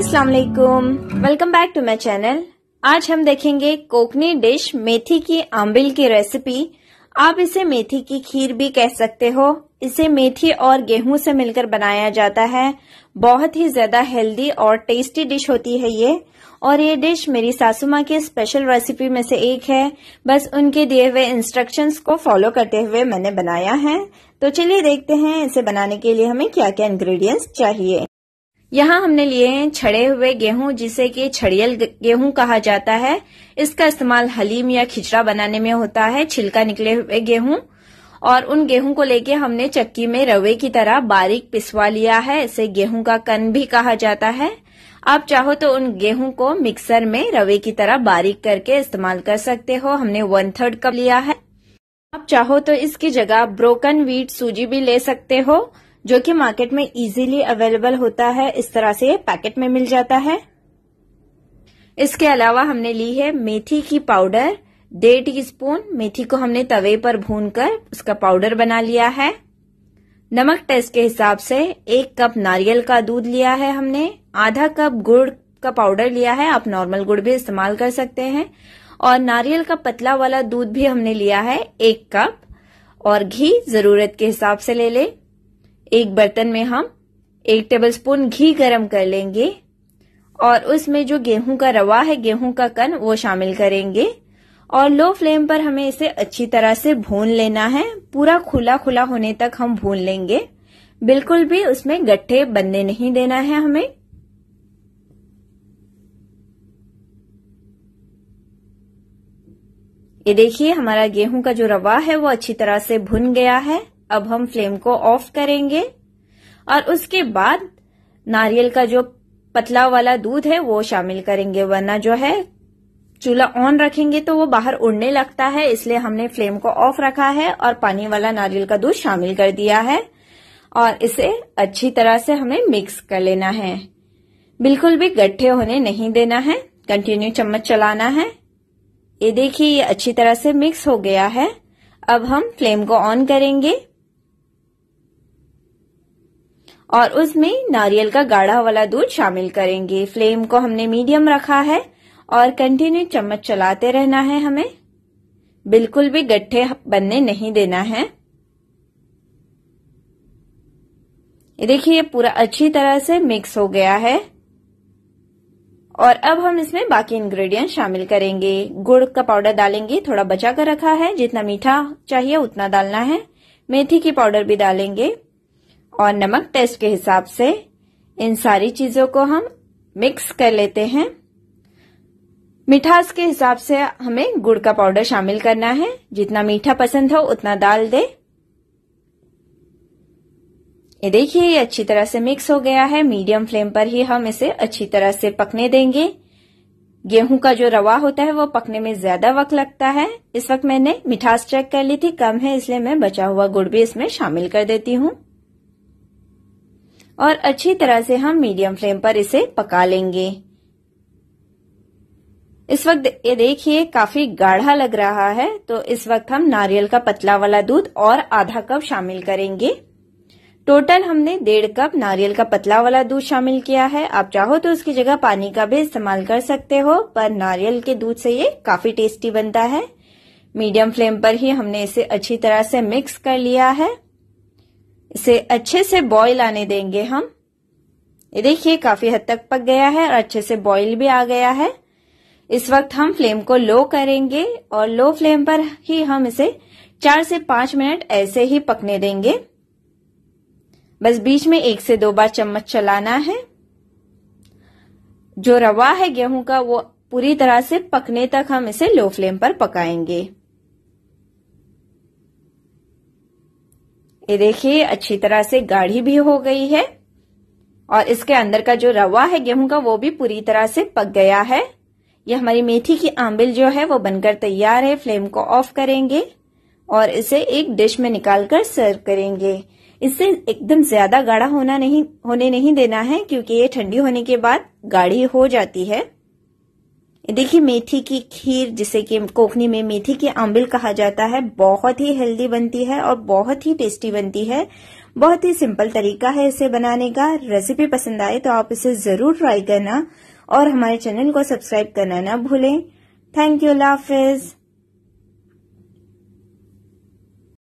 अस्सलाम वालेकुम welcome back to my channel आज हम देखेंगे कोकनी डिश मेथी की आम्बिल की रेसिपी आप इसे मेथी की खीर भी कह सकते हो इसे मेथी और गेहूं से मिलकर बनाया जाता है बहुत ही ज्यादा हेल्दी और टेस्टी डिश होती है ये और ये डिश मेरी सासू माँ की स्पेशल रेसिपी में से एक है बस उनके दिए हुए इंस्ट्रक्शंस को फॉलो करते हुए मैंने बनाया है तो चलिए देखते हैं इसे बनाने के लिए हमें क्या क्या इंग्रेडिएंट्स चाहिए यहाँ हमने लिए हैं छड़े हुए गेहूं जिसे कि छड़ियल गेहूं कहा जाता है इसका इस्तेमाल हलीम या खिचड़ा बनाने में होता है छिलका निकले हुए गेहूं और उन गेहूं को लेके हमने चक्की में रवे की तरह बारीक पिसवा लिया है इसे गेहूं का कन भी कहा जाता है आप चाहो तो उन गेहूं को मिक्सर में रवे की तरह बारीक करके इस्तेमाल कर सकते हो हमने वन थर्ड कप लिया है आप चाहो तो इसकी जगह ब्रोकन व्हीट सूजी भी ले सकते हो जो कि मार्केट में इजीली अवेलेबल होता है इस तरह से पैकेट में मिल जाता है इसके अलावा हमने ली है मेथी की पाउडर डेढ़ टी स्पून मेथी को हमने तवे पर भून कर उसका पाउडर बना लिया है नमक टेस्ट के हिसाब से एक कप नारियल का दूध लिया है हमने आधा कप गुड़ का पाउडर लिया है आप नॉर्मल गुड़ भी इस्तेमाल कर सकते हैं और नारियल का पतला वाला दूध भी हमने लिया है एक कप और घी जरूरत के हिसाब से ले लें एक बर्तन में हम एक टेबलस्पून घी गरम कर लेंगे और उसमें जो गेहूं का रवा है गेहूं का कन वो शामिल करेंगे और लो फ्लेम पर हमें इसे अच्छी तरह से भून लेना है पूरा खुला खुला होने तक हम भून लेंगे बिल्कुल भी उसमें गट्ठे बनने नहीं देना है हमें ये देखिए हमारा गेहूं का जो रवा है वो अच्छी तरह से भुन गया है अब हम फ्लेम को ऑफ करेंगे और उसके बाद नारियल का जो पतला वाला दूध है वो शामिल करेंगे वरना जो है चूल्हा ऑन रखेंगे तो वो बाहर उड़ने लगता है इसलिए हमने फ्लेम को ऑफ रखा है और पानी वाला नारियल का दूध शामिल कर दिया है और इसे अच्छी तरह से हमें मिक्स कर लेना है बिल्कुल भी गट्ठे होने नहीं देना है कंटिन्यू चम्मच चलाना है ये देखिए ये अच्छी तरह से मिक्स हो गया है अब हम फ्लेम को ऑन करेंगे और उसमें नारियल का गाढ़ा वाला दूध शामिल करेंगे फ्लेम को हमने मीडियम रखा है और कंटिन्यू चम्मच चलाते रहना है हमें बिल्कुल भी गट्ठे बनने नहीं देना है देखिए ये पूरा अच्छी तरह से मिक्स हो गया है और अब हम इसमें बाकी इंग्रेडिएंट शामिल करेंगे गुड़ का पाउडर डालेंगे थोड़ा बचा कर रखा है जितना मीठा चाहिए उतना डालना है मेथी की पाउडर भी डालेंगे और नमक टेस्ट के हिसाब से इन सारी चीजों को हम मिक्स कर लेते हैं मिठास के हिसाब से हमें गुड़ का पाउडर शामिल करना है जितना मीठा पसंद हो उतना डाल दे ये देखिए ये अच्छी तरह से मिक्स हो गया है मीडियम फ्लेम पर ही हम इसे अच्छी तरह से पकने देंगे गेहूं का जो रवा होता है वो पकने में ज्यादा वक्त लगता है इस वक्त मैंने मिठास चेक कर ली थी कम है इसलिए मैं बचा हुआ गुड़ भी इसमें शामिल कर देती हूँ और अच्छी तरह से हम मीडियम फ्लेम पर इसे पका लेंगे इस वक्त ये देखिए काफी गाढ़ा लग रहा है तो इस वक्त हम नारियल का पतला वाला दूध और आधा कप शामिल करेंगे टोटल हमने डेढ़ कप नारियल का पतला वाला दूध शामिल किया है आप चाहो तो उसकी जगह पानी का भी इस्तेमाल कर सकते हो पर नारियल के दूध से ये काफी टेस्टी बनता है मीडियम फ्लेम पर ही हमने इसे अच्छी तरह से मिक्स कर लिया है इसे अच्छे से बॉईल आने देंगे हम ये देखिए काफी हद तक पक गया है और अच्छे से बॉईल भी आ गया है इस वक्त हम फ्लेम को लो करेंगे और लो फ्लेम पर ही हम इसे चार से पांच मिनट ऐसे ही पकने देंगे बस बीच में एक से दो बार चम्मच चलाना है जो रवा है गेहूं का वो पूरी तरह से पकने तक हम इसे लो फ्लेम पर पकाएंगे ये देखिए अच्छी तरह से गाढ़ी भी हो गई है और इसके अंदर का जो रवा है गेहूं का वो भी पूरी तरह से पक गया है ये हमारी मेथी की आंबिल जो है वो बनकर तैयार है फ्लेम को ऑफ करेंगे और इसे एक डिश में निकाल कर सर्व करेंगे इसे एकदम ज्यादा गाढ़ा होना नहीं होने नहीं देना है क्योंकि ये ठंडी होने के बाद गाढ़ी हो जाती है देखिए मेथी की खीर जिसे कि कोकनी में मेथी की आंबिल कहा जाता है बहुत ही हेल्दी बनती है और बहुत ही टेस्टी बनती है बहुत ही सिंपल तरीका है इसे बनाने का रेसिपी पसंद आए तो आप इसे जरूर ट्राई करना और हमारे चैनल को सब्सक्राइब करना ना भूलें थैंक यू हाफिज़